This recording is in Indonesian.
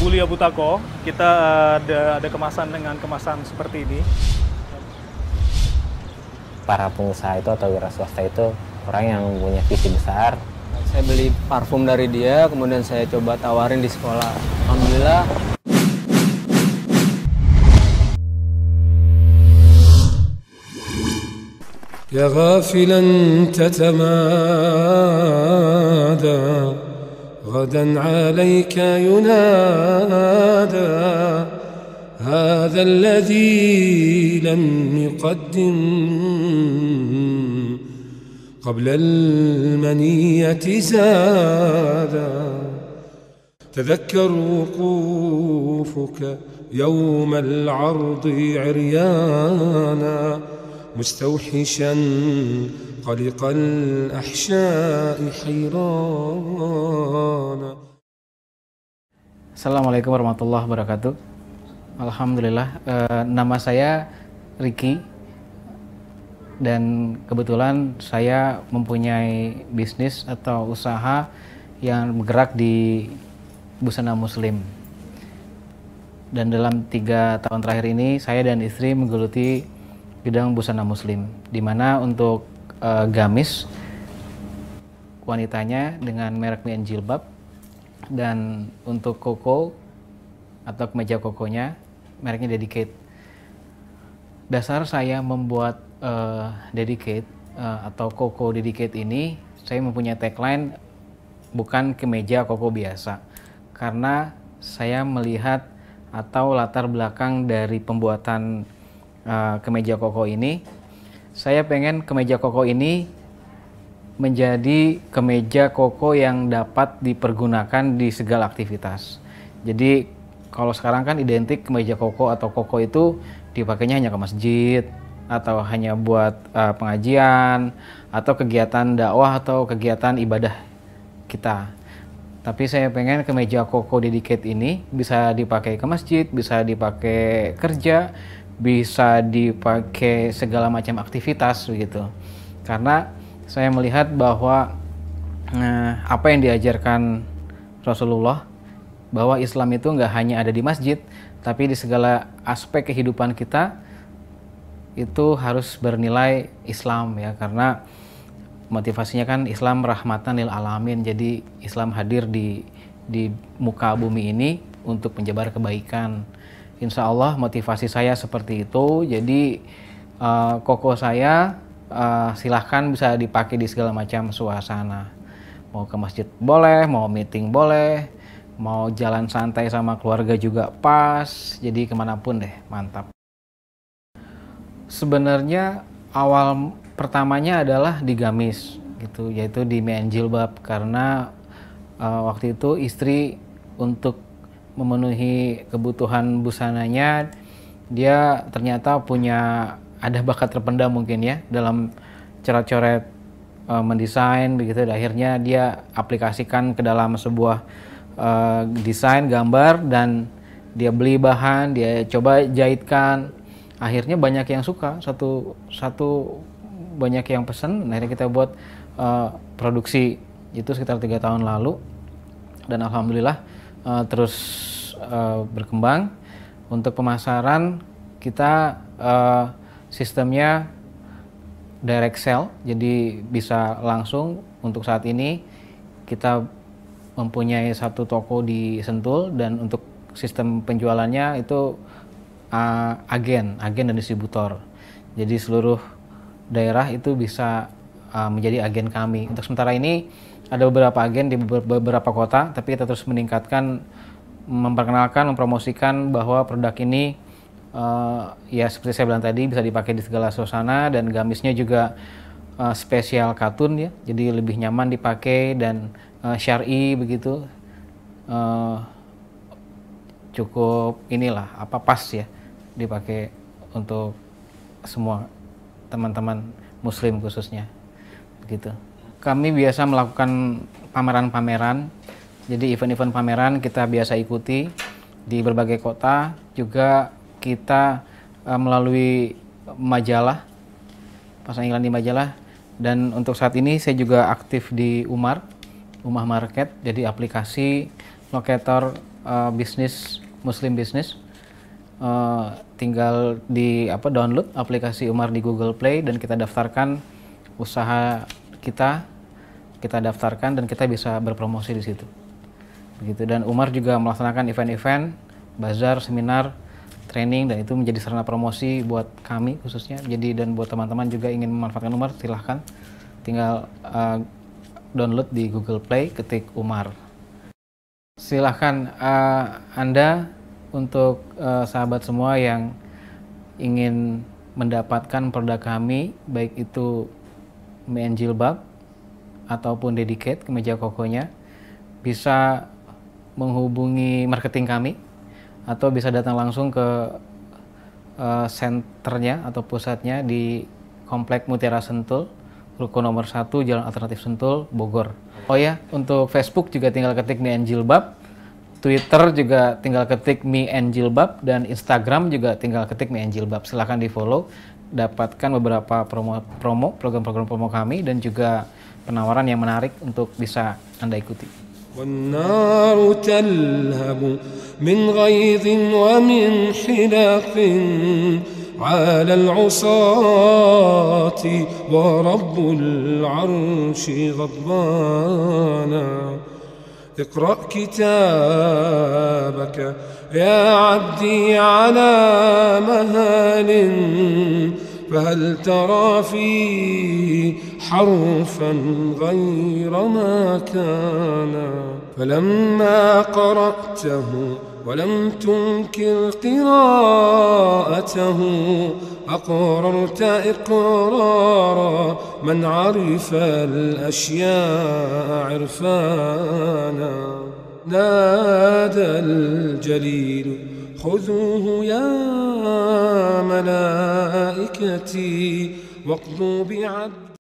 Bulia Butako. Kita eh, ada, ada kemasan dengan kemasan seperti ini. Para pengusaha itu atau wira swasta itu orang yang punya visi besar. Saya beli parfum dari dia, kemudian saya coba tawarin di sekolah. Alhamdulillah. Ya ghafilan tatamada غدا عليك ينادى هذا الذي لم يقدم قبل المنية زادا تذكر وقوفك يوم العرض عريانا مستوحشا قلق الأحشاء حيران Assalamualaikum warahmatullahi wabarakatuh. Alhamdulillah, eh, nama saya Ricky dan kebetulan saya mempunyai bisnis atau usaha yang bergerak di busana muslim. Dan dalam tiga tahun terakhir ini, saya dan istri menggeluti bidang busana muslim, di mana untuk eh, gamis wanitanya dengan merek Mian jilbab dan untuk koko atau kemeja kokonya mereknya dedicate. Dasar saya membuat uh, dedicate uh, atau koko dedicate ini saya mempunyai tagline bukan kemeja koko biasa karena saya melihat atau latar belakang dari pembuatan uh, kemeja koko ini saya pengen kemeja koko ini menjadi kemeja koko yang dapat dipergunakan di segala aktivitas. Jadi kalau sekarang kan identik kemeja koko atau koko itu dipakainya hanya ke masjid atau hanya buat uh, pengajian atau kegiatan dakwah atau kegiatan ibadah kita. Tapi saya pengen kemeja koko dedicate ini bisa dipakai ke masjid, bisa dipakai kerja, bisa dipakai segala macam aktivitas begitu. Karena saya melihat bahwa eh, apa yang diajarkan Rasulullah bahwa Islam itu nggak hanya ada di masjid, tapi di segala aspek kehidupan kita itu harus bernilai Islam ya karena motivasinya kan Islam rahmatan lil alamin. Jadi Islam hadir di di muka bumi ini untuk menjabar kebaikan. Insya Allah motivasi saya seperti itu. Jadi uh, koko saya uh, silahkan bisa dipakai di segala macam suasana. Mau ke masjid boleh, mau meeting boleh, mau jalan santai sama keluarga juga pas. Jadi kemanapun deh, mantap. Sebenarnya awal pertamanya adalah di gamis gitu, yaitu di Mian Jilbab karena uh, waktu itu istri untuk memenuhi kebutuhan busananya dia ternyata punya ada bakat terpendam mungkin ya dalam coret-coret e, mendesain begitu dan akhirnya dia aplikasikan ke dalam sebuah e, desain gambar dan dia beli bahan dia coba jahitkan akhirnya banyak yang suka satu satu banyak yang pesen akhirnya kita buat e, produksi itu sekitar tiga tahun lalu dan alhamdulillah e, terus e, berkembang untuk pemasaran kita uh, Sistemnya direct sell, jadi bisa langsung untuk saat ini kita mempunyai satu toko di Sentul dan untuk sistem penjualannya itu uh, agen, agen dan distributor. Jadi seluruh daerah itu bisa uh, menjadi agen kami. Untuk sementara ini ada beberapa agen di beberapa kota, tapi kita terus meningkatkan memperkenalkan, mempromosikan bahwa produk ini uh, ya seperti saya bilang tadi bisa dipakai di segala suasana dan gamisnya juga uh, spesial katun ya jadi lebih nyaman dipakai dan uh, syari begitu uh, cukup inilah apa pas ya dipakai untuk semua teman-teman muslim khususnya begitu kami biasa melakukan pameran-pameran jadi event-event pameran kita biasa ikuti di berbagai kota juga kita uh, melalui majalah, pasang iklan di majalah. Dan untuk saat ini saya juga aktif di Umar, Umar Market, jadi aplikasi locator uh, bisnis Muslim bisnis. Uh, tinggal di apa download aplikasi Umar di Google Play dan kita daftarkan usaha kita, kita daftarkan dan kita bisa berpromosi di situ. Begitu dan Umar juga melaksanakan event-event, bazar, seminar, training dan itu menjadi sarana promosi buat kami khususnya jadi dan buat teman-teman juga ingin memanfaatkan Umar silahkan tinggal uh, download di Google Play ketik Umar silahkan uh, anda untuk uh, sahabat semua yang ingin mendapatkan produk kami baik itu main jilbab ataupun dedicate kemeja kokonya bisa menghubungi marketing kami atau bisa datang langsung ke uh, senternya atau pusatnya di Komplek Mutiara Sentul, Ruko nomor 1 Jalan Alternatif Sentul, Bogor. Oh ya, untuk Facebook juga tinggal ketik Mi Jilbab, Twitter juga tinggal ketik Mi Jilbab dan Instagram juga tinggal ketik Mi Jilbab. Silahkan di follow, dapatkan beberapa promo-promo, program-program promo kami dan juga penawaran yang menarik untuk bisa Anda ikuti. من غيظ ومن حلاق على العصاة ورب العرش غضبانا اقرأ كتابك يا عبدي على مهال فهل ترى فيه حرفا غير ما كان فلما قرأته ولم تنكر قراءته أقررت إقرارا من عرف الأشياء عرفانا نادى الجليل خذوه يا ملائكتي واقضوا بعبد